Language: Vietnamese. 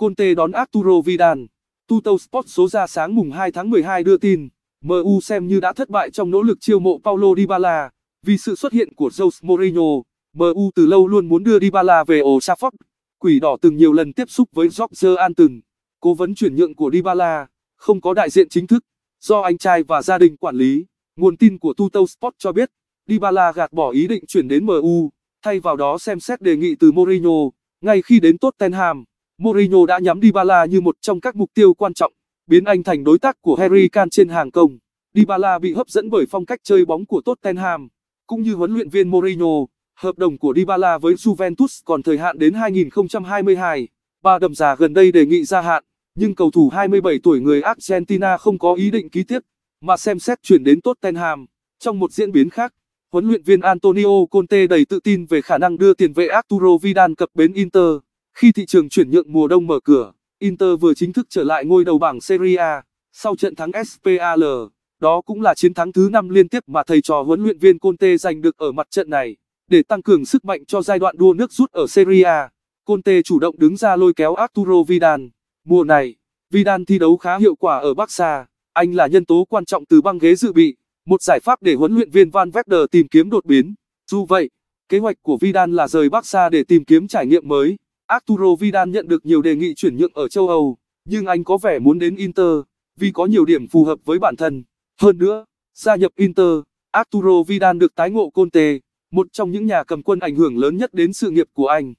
Conte đón Arturo Vidal. Tuto Sport số ra sáng mùng 2 tháng 12 đưa tin, MU xem như đã thất bại trong nỗ lực chiêu mộ Paulo Dybala. Vì sự xuất hiện của Jose Mourinho, MU từ lâu luôn muốn đưa Dybala về Old Trafford. Quỷ đỏ từng nhiều lần tiếp xúc với Roger Anton, cố vấn chuyển nhượng của Dybala, không có đại diện chính thức, do anh trai và gia đình quản lý. Nguồn tin của Tuto Sport cho biết, Dybala gạt bỏ ý định chuyển đến MU, thay vào đó xem xét đề nghị từ Mourinho, ngay khi đến Tottenham. Mourinho đã nhắm Dybala như một trong các mục tiêu quan trọng, biến anh thành đối tác của Harry Kane trên hàng công. Dybala bị hấp dẫn bởi phong cách chơi bóng của Tottenham, cũng như huấn luyện viên Mourinho. Hợp đồng của Dybala với Juventus còn thời hạn đến 2022. Ba đầm già gần đây đề nghị gia hạn, nhưng cầu thủ 27 tuổi người Argentina không có ý định ký tiếp, mà xem xét chuyển đến Tottenham. Trong một diễn biến khác, huấn luyện viên Antonio Conte đầy tự tin về khả năng đưa tiền vệ Arturo Vidal cập bến Inter. Khi thị trường chuyển nhượng mùa đông mở cửa, Inter vừa chính thức trở lại ngôi đầu bảng Serie A sau trận thắng SPAL. Đó cũng là chiến thắng thứ 5 liên tiếp mà thầy trò huấn luyện viên Conte giành được ở mặt trận này. Để tăng cường sức mạnh cho giai đoạn đua nước rút ở Serie A, Conte chủ động đứng ra lôi kéo Arturo Vidal. Mùa này, Vidal thi đấu khá hiệu quả ở Barca, anh là nhân tố quan trọng từ băng ghế dự bị, một giải pháp để huấn luyện viên Van Werder tìm kiếm đột biến. Dù vậy, kế hoạch của Vidal là rời Barca để tìm kiếm trải nghiệm mới. Arturo Vidal nhận được nhiều đề nghị chuyển nhượng ở châu Âu, nhưng anh có vẻ muốn đến Inter, vì có nhiều điểm phù hợp với bản thân. Hơn nữa, gia nhập Inter, Arturo Vidal được tái ngộ Conte, một trong những nhà cầm quân ảnh hưởng lớn nhất đến sự nghiệp của anh.